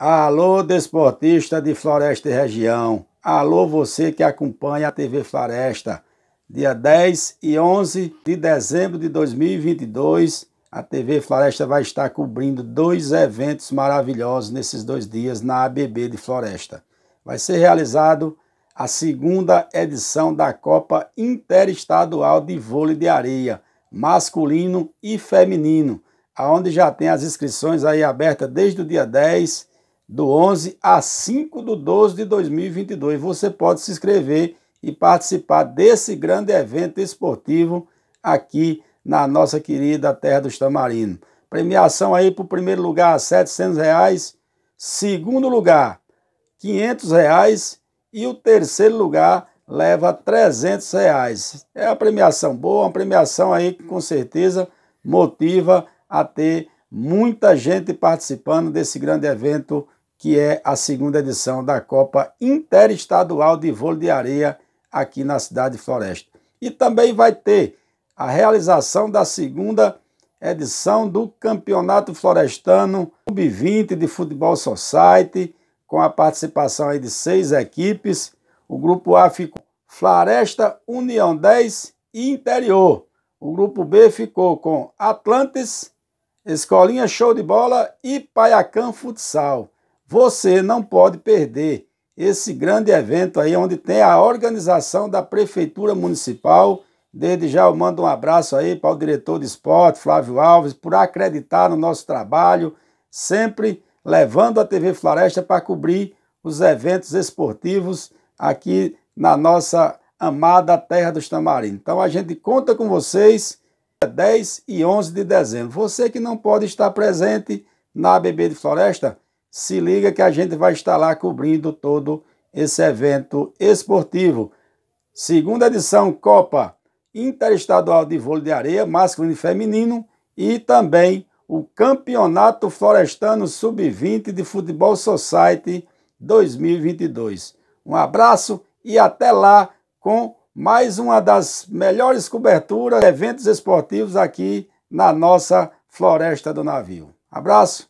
Alô, desportista de Floresta e Região. Alô, você que acompanha a TV Floresta. Dia 10 e 11 de dezembro de 2022, a TV Floresta vai estar cobrindo dois eventos maravilhosos nesses dois dias na ABB de Floresta. Vai ser realizado a segunda edição da Copa Interestadual de Vôlei de Areia, masculino e feminino, aonde já tem as inscrições aí abertas desde o dia 10 do 11 a 5 do 12 de 2022. Você pode se inscrever e participar desse grande evento esportivo aqui na nossa querida Terra do Estamarino. Premiação aí para o primeiro lugar, R$ 700, reais, segundo lugar, R$ 500 reais, e o terceiro lugar leva 300 reais. É uma premiação boa, uma premiação aí que com certeza motiva a ter muita gente participando desse grande evento que é a segunda edição da Copa Interestadual de Vôlei de Areia aqui na cidade de Floresta. E também vai ter a realização da segunda edição do Campeonato Florestano Sub-20 de Futebol Society, com a participação aí de seis equipes. O grupo A ficou Floresta, União 10 e Interior. O grupo B ficou com Atlantes, Escolinha Show de Bola e Paiacan Futsal. Você não pode perder esse grande evento aí, onde tem a organização da Prefeitura Municipal. Desde já eu mando um abraço aí para o diretor de esporte, Flávio Alves, por acreditar no nosso trabalho, sempre levando a TV Floresta para cobrir os eventos esportivos aqui na nossa amada Terra dos Tamarindos. Então a gente conta com vocês 10 e 11 de dezembro. Você que não pode estar presente na ABB de Floresta, se liga que a gente vai estar lá cobrindo todo esse evento esportivo. Segunda edição Copa Interestadual de Vôlei de Areia, masculino e feminino, e também o Campeonato Florestano Sub-20 de Futebol Society 2022. Um abraço e até lá com mais uma das melhores coberturas de eventos esportivos aqui na nossa Floresta do Navio. Abraço!